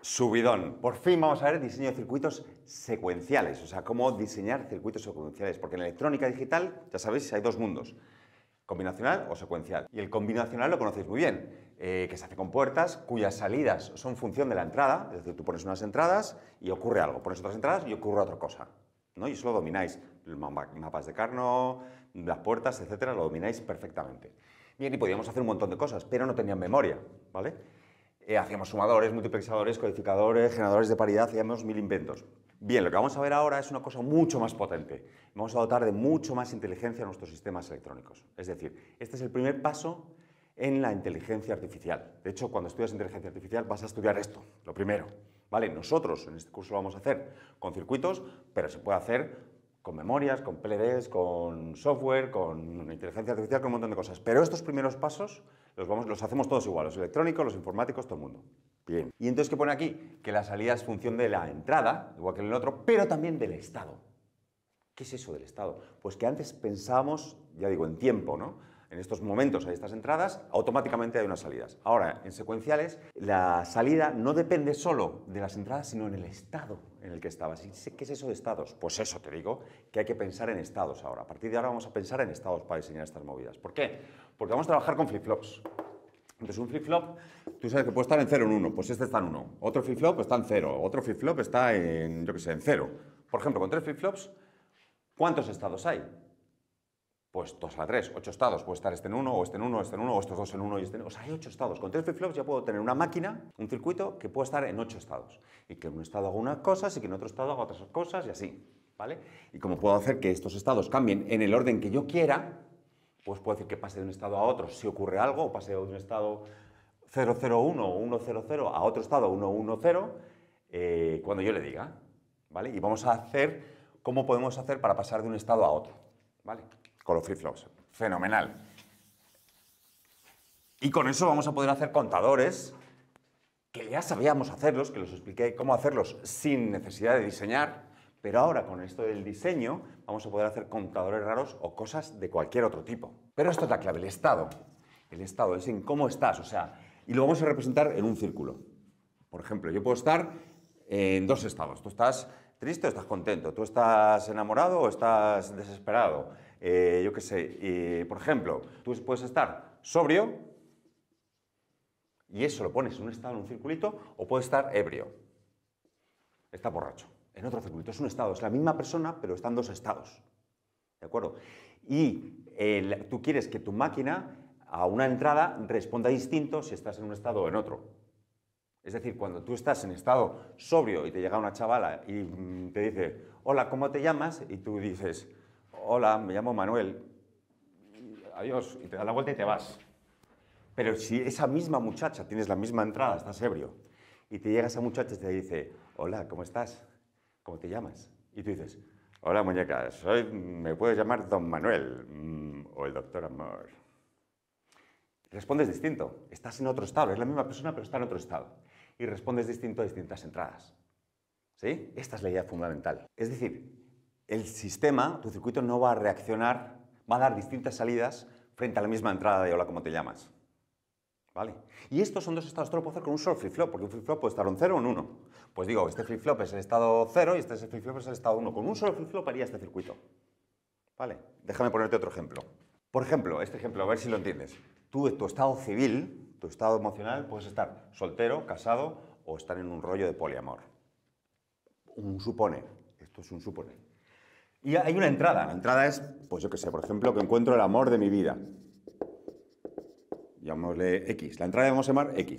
subidón. Por fin vamos a ver diseño de circuitos secuenciales, o sea, cómo diseñar circuitos secuenciales, porque en electrónica digital, ya sabéis, hay dos mundos, combinacional o secuencial. Y el combinacional lo conocéis muy bien, eh, que se hace con puertas cuyas salidas son función de la entrada, es decir, tú pones unas entradas y ocurre algo, pones otras entradas y ocurre otra cosa. ¿no? Y eso lo domináis, mapas de Carnot, las puertas, etcétera, lo domináis perfectamente. Bien, y podíamos hacer un montón de cosas, pero no tenían memoria, ¿vale? Eh, hacíamos sumadores, multiplexadores, codificadores, generadores de paridad, hacíamos mil inventos. Bien, lo que vamos a ver ahora es una cosa mucho más potente. Vamos a dotar de mucho más inteligencia a nuestros sistemas electrónicos. Es decir, este es el primer paso en la inteligencia artificial. De hecho, cuando estudias inteligencia artificial vas a estudiar esto, lo primero. ¿Vale? Nosotros en este curso lo vamos a hacer con circuitos, pero se puede hacer con memorias, con PLDs, con software, con inteligencia artificial, con un montón de cosas. Pero estos primeros pasos los, hacemos todos igual, los electrónicos, los informáticos, todo el mundo. Bien. Y entonces, ¿qué pone aquí? Que la salida es función de la entrada, igual que en el otro, pero también del estado. ¿Qué es eso del estado? Pues que antes pensábamos, ya digo, en tiempo, ¿no? En estos momentos hay estas entradas, automáticamente hay unas salidas. Ahora, en secuenciales, la salida no depende solo de las entradas, sino en el estado en el que estabas. ¿Y ¿Qué es eso de estados? Pues eso te digo, que hay que pensar en estados ahora. A partir de ahora vamos a pensar en estados para diseñar estas movidas. ¿Por qué? Porque vamos a trabajar con flip-flops. Entonces un flip-flop, tú sabes que puede estar en 0 en 1, pues este está en 1. Otro flip-flop está en 0, otro flip-flop está en, yo qué sé, en 0. Por ejemplo, con tres flip-flops, ¿cuántos estados hay? pues dos a tres, ocho estados. Puede estar este en uno, o este en uno, este en uno, o estos dos en uno y este en 1. O sea, hay ocho estados. Con tres flip-flops ya puedo tener una máquina, un circuito, que puede estar en ocho estados. Y que en un estado haga unas cosas y que en otro estado haga otras cosas y así. ¿Vale? Y como puedo hacer que estos estados cambien en el orden que yo quiera, pues puedo decir que pase de un estado a otro si ocurre algo, o pase de un estado 001 o 100 a otro estado 110 eh, cuando yo le diga. ¿Vale? Y vamos a hacer cómo podemos hacer para pasar de un estado a otro. ¿Vale? con los flip-flops. Fenomenal. Y con eso vamos a poder hacer contadores, que ya sabíamos hacerlos, que los expliqué cómo hacerlos sin necesidad de diseñar, pero ahora con esto del diseño vamos a poder hacer contadores raros o cosas de cualquier otro tipo. Pero esto es la clave, el estado. El estado, es en cómo estás, o sea, y lo vamos a representar en un círculo. Por ejemplo, yo puedo estar en dos estados. Tú estás triste o estás contento, tú estás enamorado o estás desesperado eh, yo qué sé, por ejemplo, tú puedes estar sobrio y eso lo pones en un estado, en un circulito, o puedes estar ebrio. Está borracho. En otro circulito es un estado, es la misma persona, pero están dos estados. ¿De acuerdo? Y eh, tú quieres que tu máquina a una entrada responda distinto si estás en un estado o en otro. Es decir, cuando tú estás en estado sobrio y te llega una chavala y mm, te dice, hola, ¿cómo te llamas? Y tú dices, hola, me llamo Manuel, adiós, y te das la vuelta y te vas. Pero si esa misma muchacha, tienes la misma entrada, estás ebrio, y te llega esa muchacha y te dice, hola, ¿cómo estás? ¿Cómo te llamas? Y tú dices, hola muñeca, soy, me puedo llamar don Manuel mm, o el doctor Amor. Respondes distinto, estás en otro estado, es la misma persona pero está en otro estado. Y respondes distinto a distintas entradas. ¿Sí? Esta es la idea fundamental. Es decir, el sistema, tu circuito no va a reaccionar, va a dar distintas salidas frente a la misma entrada de hola, como te llamas? ¿Vale? Y estos son dos estados, todo lo puedo hacer con un solo flip-flop, porque un flip-flop puede estar en 0 o en 1. Pues digo, este flip-flop es el estado 0 y este flip-flop es el estado 1. Con un solo flip-flop haría este circuito. ¿Vale? Déjame ponerte otro ejemplo. Por ejemplo, este ejemplo, a ver si lo entiendes. Tú, tu estado civil, tu estado emocional, puedes estar soltero, casado o estar en un rollo de poliamor. Un supone Esto es un suponer. Y hay una entrada. La entrada es, pues yo que sé, por ejemplo, que encuentro el amor de mi vida. Llamémosle X. La entrada vamos a llamar X,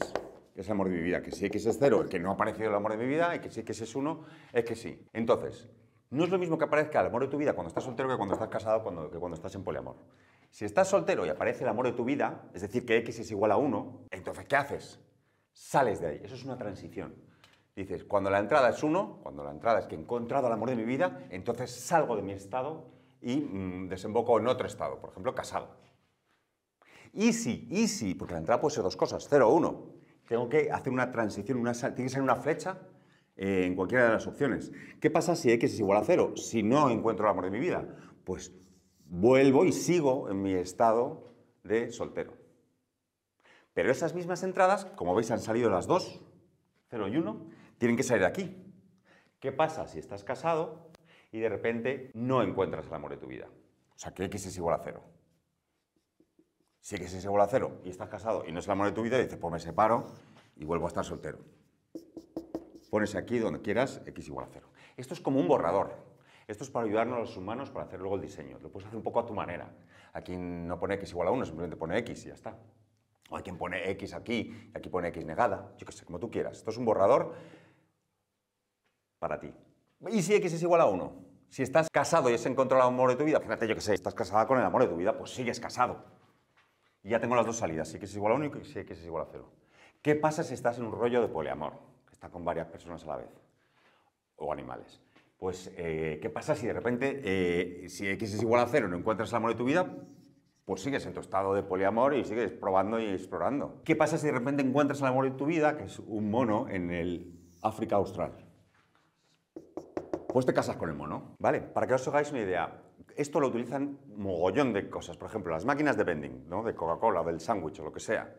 que es el amor de mi vida. Que si X es cero, que no ha aparecido el amor de mi vida, y que si X es uno, es que sí. Entonces, no es lo mismo que aparezca el amor de tu vida cuando estás soltero que cuando estás casado, cuando, que cuando estás en poliamor. Si estás soltero y aparece el amor de tu vida, es decir, que X es igual a uno, entonces, ¿qué haces? Sales de ahí. Eso es una transición. Dices, cuando la entrada es 1, cuando la entrada es que he encontrado el amor de mi vida, entonces salgo de mi estado y mm, desemboco en otro estado, por ejemplo, casado. Easy, easy, porque la entrada puede ser dos cosas, 0 o 1. Tengo que hacer una transición, tiene que ser una flecha eh, en cualquiera de las opciones. ¿Qué pasa si x es igual a 0? Si no encuentro el amor de mi vida, pues vuelvo y sigo en mi estado de soltero. Pero esas mismas entradas, como veis, han salido las dos, 0 y 1, tienen que salir de aquí. ¿Qué pasa si estás casado y de repente no encuentras el amor de tu vida? O sea, que X es igual a cero. Si X es igual a cero y estás casado y no es el amor de tu vida, dices, pues me separo y vuelvo a estar soltero. Pones aquí donde quieras X igual a cero. Esto es como un borrador. Esto es para ayudarnos a los humanos para hacer luego el diseño. Lo puedes hacer un poco a tu manera. Aquí no pone X igual a 1, simplemente pone X y ya está. O hay quien pone X aquí y aquí pone X negada. Yo qué sé, como tú quieras. Esto es un borrador para ti. ¿Y si X es igual a 1? Si estás casado y has encontrado el amor de tu vida, fíjate, yo que sé, estás casada con el amor de tu vida, pues sigues casado. Y ya tengo las dos salidas, si X es igual a 1 y si X es igual a 0. ¿Qué pasa si estás en un rollo de poliamor? Que está con varias personas a la vez. O animales. Pues, eh, ¿qué pasa si de repente, eh, si X es igual a 0 no encuentras el amor de tu vida? Pues sigues en tu estado de poliamor y sigues probando y explorando. ¿Qué pasa si de repente encuentras el amor de tu vida, que es un mono en el África Austral? pues te casas con el mono, ¿vale? Para que os hagáis una idea, esto lo utilizan mogollón de cosas. Por ejemplo, las máquinas de vending, ¿no? De Coca-Cola, del sándwich o lo que sea.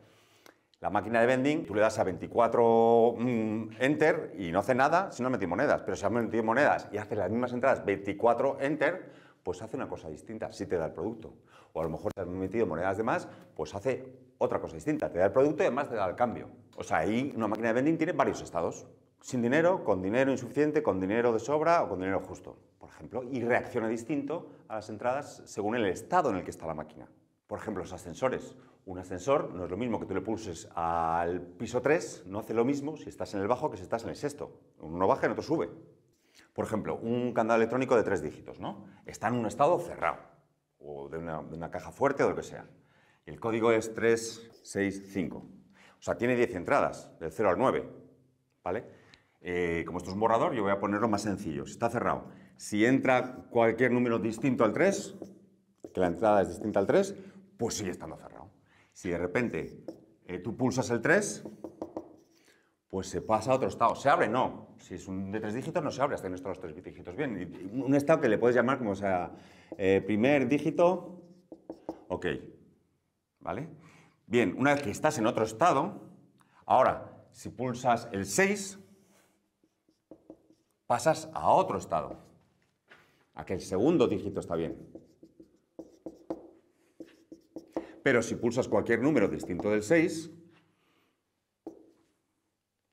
La máquina de vending, tú le das a 24 mm, enter y no hace nada si no metí monedas. Pero si has metido monedas y hace las mismas entradas, 24 enter, pues hace una cosa distinta, si te da el producto. O a lo mejor si has metido monedas de más, pues hace otra cosa distinta. Te da el producto y además te da el cambio. O sea, ahí una máquina de vending tiene varios estados sin dinero, con dinero insuficiente, con dinero de sobra o con dinero justo, por ejemplo, y reacciona distinto a las entradas según el estado en el que está la máquina. Por ejemplo, los ascensores. Un ascensor no es lo mismo que tú le pulses al piso 3, no hace lo mismo si estás en el bajo que si estás en el sexto. Uno baja y el otro sube. Por ejemplo, un candado electrónico de tres dígitos, ¿no? Está en un estado cerrado, o de una, caja fuerte o lo que sea. El código es 365. O sea, tiene 10 entradas, del 0 al 9, ¿vale? Eh, como esto es un borrador, yo voy a ponerlo más sencillo. Si está cerrado, si entra cualquier número distinto al 3, que la entrada es distinta al 3, pues sigue estando cerrado. Si de repente eh, tú pulsas el 3, pues se pasa a otro estado. ¿Se abre? No. Si es un de tres dígitos, no se abre hasta en estos tres dígitos. Bien, un estado que le puedes llamar como sea eh, primer dígito, ok. ¿Vale? Bien, una vez que estás en otro estado, ahora, si pulsas el 6, pasas a otro estado. a que el segundo dígito está bien. Pero si pulsas cualquier número distinto del 6,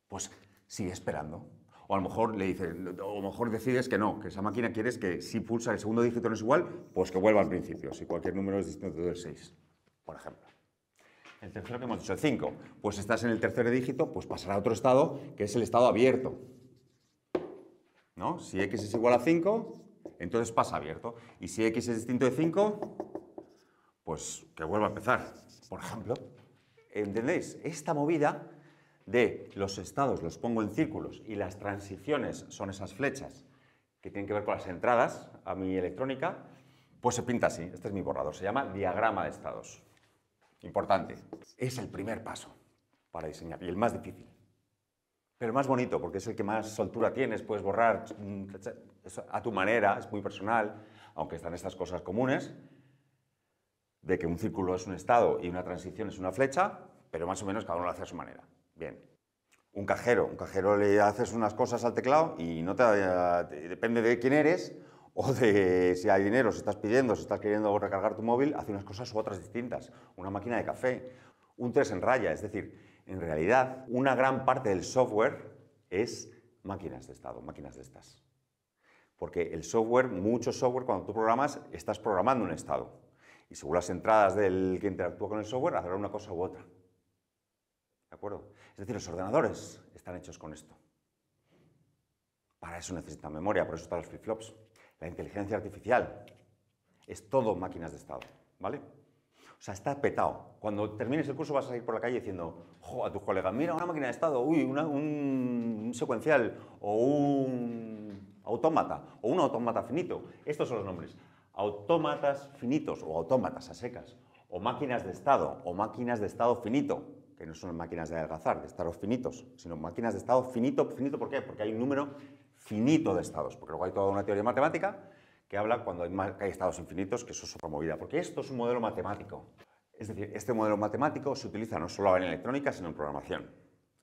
pues sigue esperando. O a lo mejor le dices, o a lo mejor decides que no, que esa máquina quieres que si pulsa el segundo dígito no es igual, pues que vuelva al principio, si cualquier número es distinto del 6, por ejemplo. El tercero que hemos dicho, el 5, pues estás en el tercer dígito, pues pasará a otro estado, que es el estado abierto. ¿no? Si x es igual a 5, entonces pasa abierto. Y si x es distinto de 5, pues que vuelva a empezar, por ejemplo. ¿Entendéis? Esta movida de los estados los pongo en círculos y las transiciones son esas flechas que tienen que ver con las entradas a mi electrónica, pues se pinta así. Este es mi borrador. Se llama diagrama de estados. Importante. Es el primer paso para diseñar y el más difícil. Pero más bonito, porque es el que más soltura tienes, puedes borrar mm, a tu manera, es muy personal, aunque están estas cosas comunes, de que un círculo es un estado y una transición es una flecha, pero más o menos cada uno lo hace a su manera. Bien. Un cajero, un cajero le haces unas cosas al teclado y no te, eh, depende de quién eres o de si hay dinero, si estás pidiendo, si estás queriendo recargar tu móvil, hace unas cosas u otras distintas. Una máquina de café, un tres en raya, es decir, en realidad, una gran parte del software es máquinas de estado, máquinas de estas. Porque el software, mucho software, cuando tú programas, estás programando un estado. Y según las entradas del que interactúa con el software, hará una cosa u otra. ¿De acuerdo? Es decir, los ordenadores están hechos con esto. Para eso necesitan memoria, por eso están los flip-flops. La inteligencia artificial es todo máquinas de estado. ¿Vale? O sea, está petado. Cuando termines el curso vas a ir por la calle diciendo, jo, a tus colegas, mira una máquina de estado, uy, un secuencial o un autómata o un autómata finito. Estos son los nombres. Autómatas finitos o autómatas a secas o máquinas de estado o máquinas de estado finito, que no son máquinas de adelgazar, de estados finitos, sino máquinas de estado finito, finito, ¿por qué? Porque hay un número finito de estados, porque luego hay toda una teoría matemática que habla cuando hay, estados infinitos, que eso es otra movida, porque esto es un modelo matemático. Es decir, este modelo matemático se utiliza no solo en electrónica, sino en programación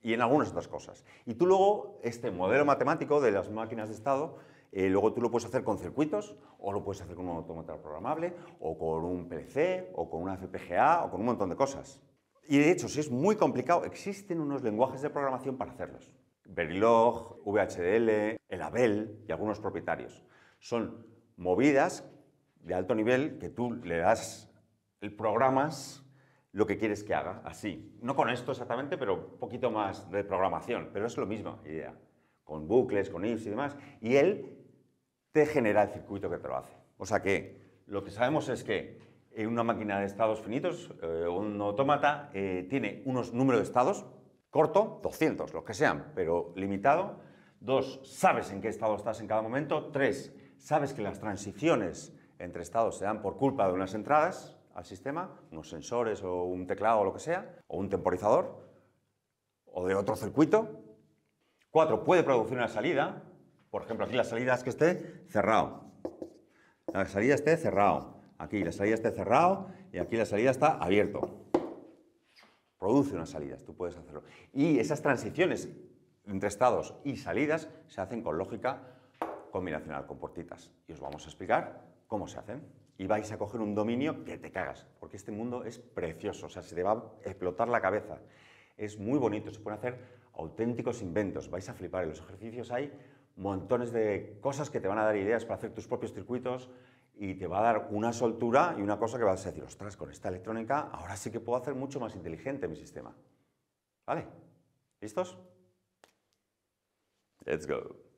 y en algunas otras cosas. Y tú luego, este modelo matemático de las máquinas de estado, eh, luego tú lo puedes hacer con circuitos, o lo puedes hacer con un automóvil programable, o con un PC, o con una FPGA, o con un montón de cosas. Y de hecho, si es muy complicado, existen unos lenguajes de programación para hacerlos. Verilog, VHDL, el Abel y algunos propietarios. Son movidas de alto nivel que tú le das, el programas lo que quieres que haga, así. No con esto exactamente, pero un poquito más de programación, pero es lo mismo, idea. Con bucles, con ifs y demás. Y él te genera el circuito que te lo hace. O sea que lo que sabemos es que en una máquina de estados finitos, eh, un autómata, eh, tiene unos números de estados, corto, 200, los que sean, pero limitado. Dos, sabes en qué estado estás en cada momento. Tres, sabes que las transiciones entre estados se dan por culpa de unas entradas al sistema, unos sensores o un teclado o lo que sea, o un temporizador, o de otro circuito. Cuatro, puede producir una salida. Por ejemplo, aquí la salida es que esté cerrado. La salida esté cerrado. Aquí la salida esté cerrado y aquí la salida está abierto. Produce unas salidas, tú puedes hacerlo. Y esas transiciones entre estados y salidas se hacen con lógica combinacional con puertitas. Y os vamos a explicar cómo se hacen. Y vais a coger un dominio que te cagas, porque este mundo es precioso, o sea, se te va a explotar la cabeza. Es muy bonito, se pueden hacer auténticos inventos, vais a flipar. En los ejercicios hay montones de cosas que te van a dar ideas para hacer tus propios circuitos y te va a dar una soltura y una cosa que vas a decir, ostras, con esta electrónica ahora sí que puedo hacer mucho más inteligente mi sistema. ¿Vale? ¿Listos? Let's go.